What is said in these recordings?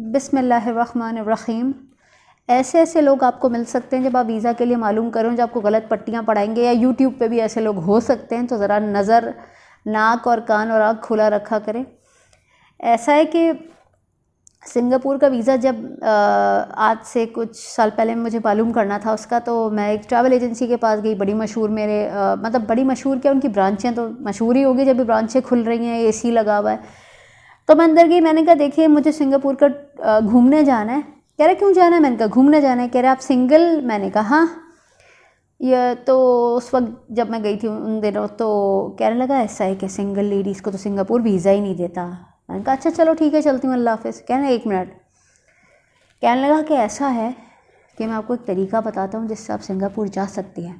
बिसमीम ऐसे ऐसे लोग आपको मिल सकते हैं जब आप वीज़ा के लिए मालूम करो जब आपको गलत पट्टियाँ पढ़ाएंगे या यूट्यूब पे भी ऐसे लोग हो सकते हैं तो ज़रा नज़र नाक और कान और आँख खुला रखा करें ऐसा है कि सिंगापुर का वीज़ा जब आज से कुछ साल पहले मुझे मालूम करना था उसका तो मैं एक ट्रैवल एजेंसी के पास गई बड़ी मशहूर मेरे मतलब बड़ी मशहूर क्या उनकी ब्रांचें तो मशहूर ही होगी जब भी ब्रांचें खुल रही हैं ए सी लगा हुआ है तो मैं अंदर गई मैंने कहा देखिए मुझे सिंगापुर का घूमने जाना है कह रहा क्यों जाना है मैंने कहा घूमने जाना है कह रहा आप सिंगल मैंने कहा हाँ ये तो उस वक्त जब मैं गई थी उन दिनों तो कहने लगा ऐसा है कि सिंगल लेडीज़ को तो सिंगापुर वीज़ा ही नहीं देता मैंने कहा अच्छा चलो ठीक है चलती हूँ अल्लाह हाफिज़ कहना एक मिनट कहने लगा कि ऐसा है कि मैं आपको एक तरीका बताता हूँ जिससे आप सिंगापुर जा सकती हैं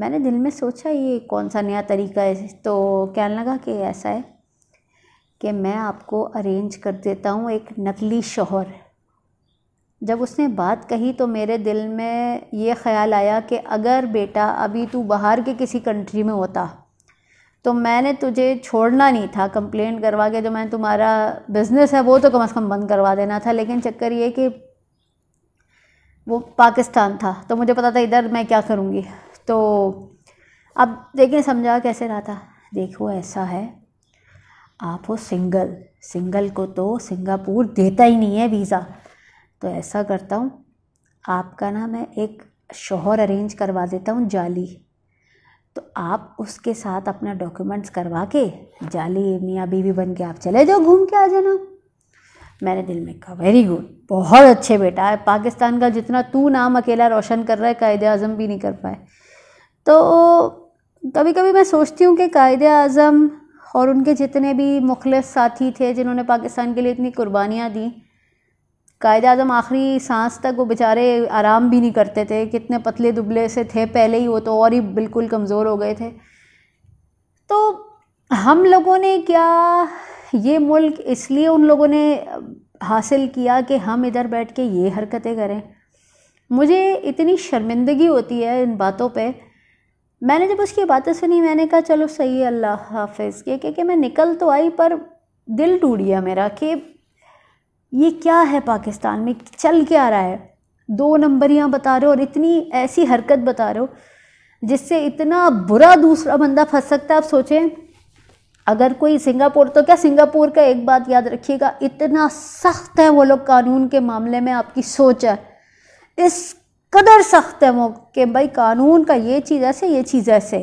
मैंने दिल में सोचा ये कौन सा नया तरीका है तो कहने लगा कि ऐसा है कि मैं आपको अरेंज कर देता हूँ एक नकली शोहर जब उसने बात कही तो मेरे दिल में ये ख्याल आया कि अगर बेटा अभी तू बाहर के किसी कंट्री में होता तो मैंने तुझे छोड़ना नहीं था कंप्लेंट करवा के जो मैं तुम्हारा बिज़नेस है वो तो कम से कम बंद करवा देना था लेकिन चक्कर ये कि वो पाकिस्तान था तो मुझे पता था इधर मैं क्या करूँगी तो अब देखिए समझा कैसे रहा था देखो ऐसा है आप हो सिंगल सिंगल को तो सिंगापुर देता ही नहीं है वीज़ा तो ऐसा करता हूँ आपका ना मैं एक शोहर अरेंज करवा देता हूँ जाली तो आप उसके साथ अपना डॉक्यूमेंट्स करवा के जाली मियाँ बीवी बन के आप चले जाओ घूम के आ जाना मैंने दिल में कहा वेरी गुड बहुत अच्छे बेटा पाकिस्तान का जितना तू नाम अकेला रोशन कर रहा है कायद अज़म भी नहीं कर पाए तो कभी कभी मैं सोचती हूँ कि कायद अज़म और उनके जितने भी मुखलस साथी थे जिन्होंने पाकिस्तान के लिए इतनी कुर्बानियाँ दी कायद अजम आखिरी सांस तक वो बेचारे आराम भी नहीं करते थे कितने पतले दुबले से थे पहले ही वो तो और ही बिल्कुल कमज़ोर हो गए थे तो हम लोगों ने क्या ये मुल्क इसलिए उन लोगों ने हासिल किया कि हम इधर बैठ के ये हरकतें करें मुझे इतनी शर्मिंदगी होती है इन बातों पे मैंने जब उसकी बातें सुनी मैंने कहा चलो सही है अल्लाह हाफिज़ ये कह के मैं निकल तो आई पर दिल टूट गया मेरा कि ये क्या है पाकिस्तान में चल क्या रहा है दो नंबरियाँ बता रहे हो और इतनी ऐसी हरकत बता रहे हो जिससे इतना बुरा दूसरा बंदा फंस सकता है आप सोचें अगर कोई सिंगापुर तो क्या सिंगापुर का एक बात याद रखिएगा इतना सख्त है वो लोग कानून के मामले में आपकी सोच है इस कदर सख्त है वो कि भाई कानून का ये चीज़ ऐसे ये चीज़ ऐसे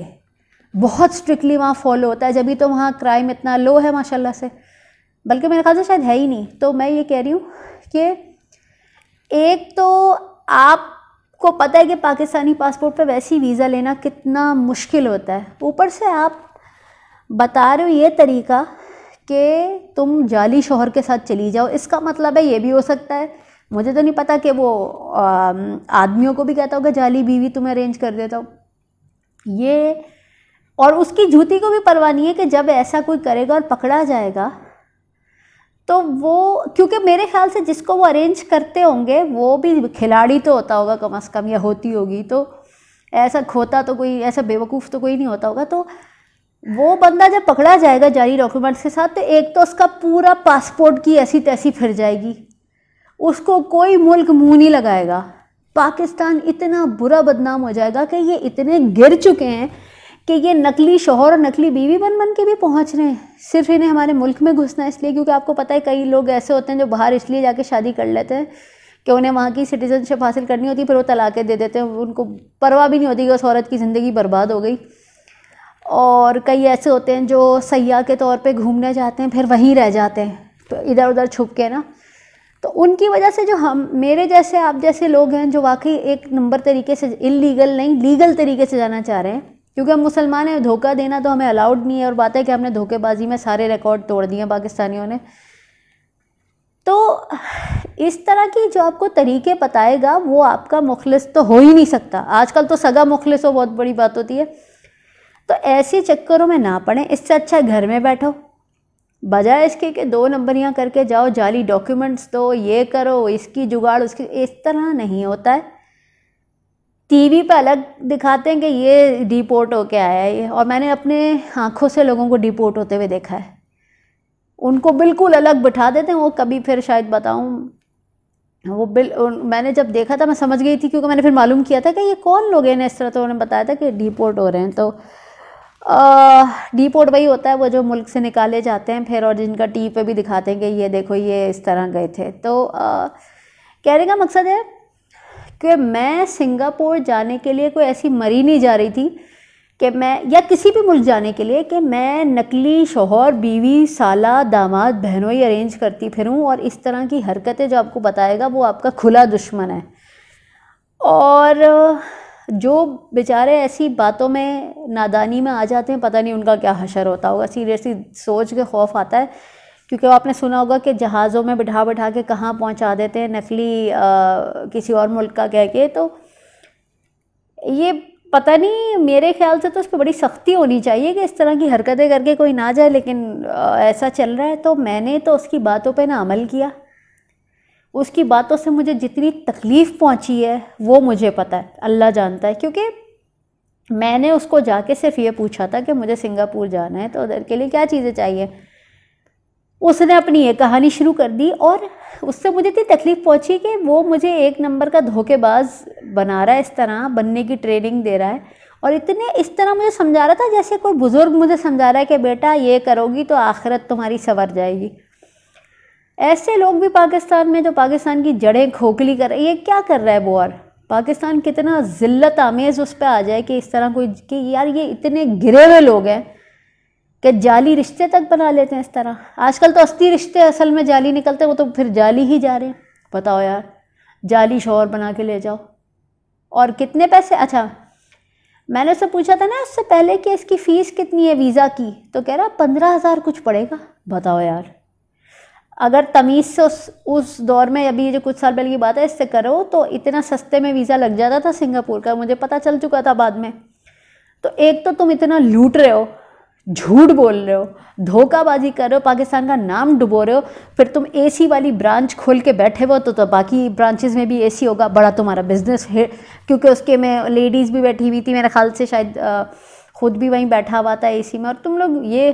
बहुत स्ट्रिक्टली वहाँ फॉलो होता है जब तो वहाँ क्राइम इतना लो है माशाल्लाह से बल्कि मेरे ख्याल से शायद है ही नहीं तो मैं ये कह रही हूँ कि एक तो आपको पता है कि पाकिस्तानी पासपोर्ट पे वैसे ही वीज़ा लेना कितना मुश्किल होता है ऊपर से आप बता रहे हो ये तरीका कि तुम जाली शोहर के साथ चली जाओ इसका मतलब है ये भी हो सकता है मुझे तो नहीं पता कि वो आदमियों को भी कहता होगा जाली बीवी तुम्हें अरेंज कर देता हूँ ये और उसकी जूती को भी परवाह नहीं है कि जब ऐसा कोई करेगा और पकड़ा जाएगा तो वो क्योंकि मेरे ख्याल से जिसको वो अरेंज करते होंगे वो भी खिलाड़ी तो होता होगा कम अज़ कम या होती होगी तो ऐसा खोता तो कोई ऐसा बेवकूफ़ तो कोई नहीं होता होगा तो वो बंदा जब पकड़ा जाएगा जारी डॉक्यूमेंट्स के साथ तो एक तो उसका पूरा पासपोर्ट की ऐसी तैसी फिर जाएगी उसको कोई मुल्क मुंह नहीं लगाएगा पाकिस्तान इतना बुरा बदनाम हो जाएगा कि ये इतने गिर चुके हैं कि ये नकली शोहर और नकली बीवी बन बन के भी पहुंच रहे हैं सिर्फ इन्हें हमारे मुल्क में घुसना इसलिए क्योंकि आपको पता है कई लोग ऐसे होते हैं जो बाहर इसलिए जाके शादी कर लेते हैं कि उन्हें वहाँ की सिटीजनशिप हासिल करनी होती फिर वो तलाक़ें दे देते हैं उनको परवाह भी नहीं होती कि उस औरत की ज़िंदगी बर्बाद हो गई और कई ऐसे होते हैं जो सयाह के तौर पर घूमने जाते हैं फिर वहीं रह जाते हैं तो इधर उधर छुप के ना तो उनकी वजह से जो हम मेरे जैसे आप जैसे लोग हैं जो वाकई एक नंबर तरीके से इलीगल नहीं लीगल तरीके से जाना चाह रहे हैं क्योंकि हम मुसलमान हैं धोखा देना तो हमें अलाउड नहीं है और बात है कि हमने धोखेबाजी में सारे रिकॉर्ड तोड़ दिए पाकिस्तानियों ने तो इस तरह की जो आपको तरीके बताएगा वो आपका मुखलिस तो हो ही नहीं सकता आजकल तो सगा मुखलिस हो बहुत बड़ी बात होती है तो ऐसे चक्करों में ना पड़ें इससे अच्छा घर में बैठो बजाय इसके कि दो नंबरियाँ करके जाओ जाली डॉक्यूमेंट्स दो ये करो इसकी जुगाड़ उसकी इस तरह नहीं होता है टीवी पे अलग दिखाते हैं कि ये डिपोर्ट होके आया है ये और मैंने अपने आँखों से लोगों को डिपोर्ट होते हुए देखा है उनको बिल्कुल अलग बिठा देते हैं वो कभी फिर शायद बताऊँ वो बिल मैंने जब देखा था मैं समझ गई थी क्योंकि मैंने फिर मालूम किया था कि ये कौन लोग हैं इस तरह तो उन्होंने बताया था कि डिपोर्ट हो रहे हैं तो डीपोर्ट वही होता है वो जो मुल्क से निकाले जाते हैं फिर और जिनका टी पे भी दिखाते हैं कि ये देखो ये इस तरह गए थे तो कहने का मकसद है कि मैं सिंगापुर जाने के लिए कोई ऐसी मरी नहीं जा रही थी कि मैं या किसी भी मुल्क जाने के लिए कि मैं नकली शोहर बीवी साला दामाद बहनोई अरेंज करती फिरूँ और इस तरह की हरकतें जो आपको बताएगा वो आपका खुला दुश्मन है और जो बेचारे ऐसी बातों में नादानी में आ जाते हैं पता नहीं उनका क्या हशर होता होगा सीरियसली सोच के खौफ आता है क्योंकि आपने सुना होगा कि जहाज़ों में बिठा बिठा के कहाँ पहुँचा देते हैं नकली आ, किसी और मुल्क का कह के तो ये पता नहीं मेरे ख्याल से तो उस पर बड़ी सख्ती होनी चाहिए कि इस तरह की हरकतें करके कोई ना जाए लेकिन आ, ऐसा चल रहा है तो मैंने तो उसकी बातों पे ना अमल किया उसकी बातों से मुझे जितनी तकलीफ़ पहुंची है वो मुझे पता है अल्लाह जानता है क्योंकि मैंने उसको जाके सिर्फ ये पूछा था कि मुझे सिंगापुर जाना है तो उधर के लिए क्या चीज़ें चाहिए उसने अपनी ये कहानी शुरू कर दी और उससे मुझे इतनी तकलीफ़ पहुंची कि वो मुझे एक नंबर का धोखेबाज बना रहा है इस तरह बनने की ट्रेनिंग दे रहा है और इतने इस तरह मुझे समझा रहा था जैसे कोई बुज़ुर्ग मुझे समझा रहा है कि बेटा ये करोगी तो आखिरत तुम्हारी संवर जाएगी ऐसे लोग भी पाकिस्तान में जो पाकिस्तान की जड़ें खोखली कर रहे ये क्या कर रहा है बोर पाकिस्तान कितना ज़िल्लत आमेज़ उस पर आ जाए कि इस तरह कोई कि यार ये इतने गिरे हुए लोग हैं कि जाली रिश्ते तक बना लेते हैं इस तरह आजकल तो अस्थि रिश्ते असल में जाली निकलते हैं वो तो फिर जाली ही जा रहे हैं बताओ यार जाली शोहर बना के ले जाओ और कितने पैसे अच्छा मैंने उससे पूछा था ना उससे पहले कि इसकी फ़ीस कितनी है वीज़ा की तो कह रहा पंद्रह हज़ार कुछ पड़ेगा बताओ यार अगर तमीज़ से उस उस दौर में अभी जो कुछ साल पहले की बात है इससे करो तो इतना सस्ते में वीज़ा लग जाता था सिंगापुर का मुझे पता चल चुका था बाद में तो एक तो तुम इतना लूट रहे हो झूठ बोल रहे हो धोखाबाजी कर रहे हो पाकिस्तान का नाम डुबो रहे हो फिर तुम एसी वाली ब्रांच खोल के बैठे हो तो, तो बाकी ब्रांचेज़ में भी एसी होगा बड़ा तुम्हारा बिजनेस है क्योंकि उसके में लेडीज़ भी बैठी हुई थी मेरे ख्याल से शायद खुद भी वहीं बैठा हुआ था एसी में और तुम लोग ये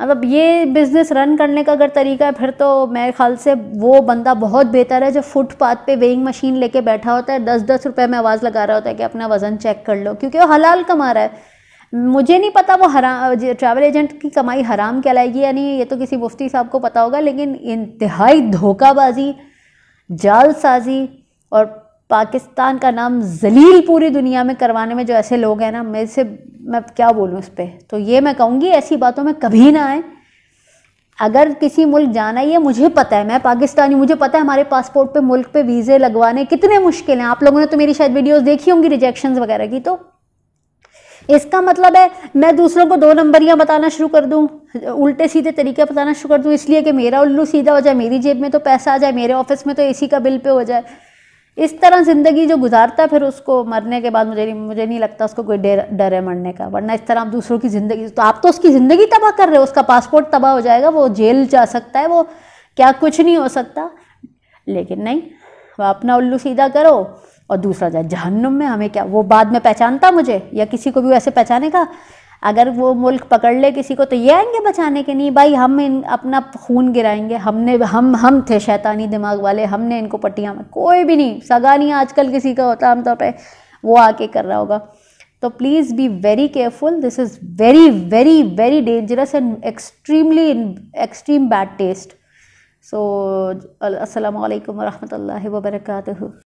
मतलब ये बिज़नेस रन करने का अगर तरीका है फिर तो मेरे ख्याल से वो बंदा बहुत बेहतर है जो फुटपाथ पे वेइंग मशीन लेके बैठा होता है दस दस रुपए में आवाज़ लगा रहा होता है कि अपना वज़न चेक कर लो क्योंकि वो हलाल कमा रहा है मुझे नहीं पता वो हराम ट्रैवल एजेंट की कमाई हराम कहलाएगी नहीं ये तो किसी मुफ्ती साहब को पता होगा लेकिन इंतहाई धोखाबाजी जालसाजी और पाकिस्तान का नाम जलील पूरी दुनिया में करवाने में जो ऐसे लोग हैं ना मेरे से मैं क्या बोलूँ उस पर तो ये मैं कहूँगी ऐसी बातों में कभी ना आए अगर किसी मुल्क जाना ही है मुझे पता है मैं पाकिस्तानी मुझे पता है हमारे पासपोर्ट पे मुल्क पे वीज़े लगवाने कितने मुश्किल हैं आप लोगों ने तो मेरी शायद वीडियोस देखी होंगी रिजेक्शन वगैरह की तो इसका मतलब है मैं दूसरों को दो नंबरियाँ बताना शुरू कर दूँ उल्टे सीधे तरीके बताना शुरू कर दूँ इसलिए कि मेरा उल्लू सीधा हो जाए मेरी जेब में तो पैसा आ जाए मेरे ऑफिस में तो ए का बिल पे हो जाए इस तरह ज़िंदगी जो गुजारता है फिर उसको मरने के बाद मुझे नहीं मुझे नहीं लगता उसको कोई डर डर है मरने का वरना इस तरह आप दूसरों की ज़िंदगी तो आप तो उसकी ज़िंदगी तबाह कर रहे हो उसका पासपोर्ट तबाह हो जाएगा वो जेल जा सकता है वो क्या कुछ नहीं हो सकता लेकिन नहीं वह अपना उल्लू सीधा करो और दूसरा जाए जहन्नुम में हमें क्या वो बाद में पहचानता मुझे या किसी को भी वैसे पहचाने का अगर वो मुल्क पकड़ ले किसी को तो ये आएंगे बचाने के नहीं भाई हम इन अपना खून गिराएंगे हमने हम हम थे शैतानी दिमाग वाले हमने इनको पट्टियाँ में कोई भी नहीं सगा नहीं आजकल किसी का होता आमतौर पर वो आके कर रहा होगा तो please be very careful this is very very very dangerous and extremely in extreme bad taste so असलकम वरहमल वर्का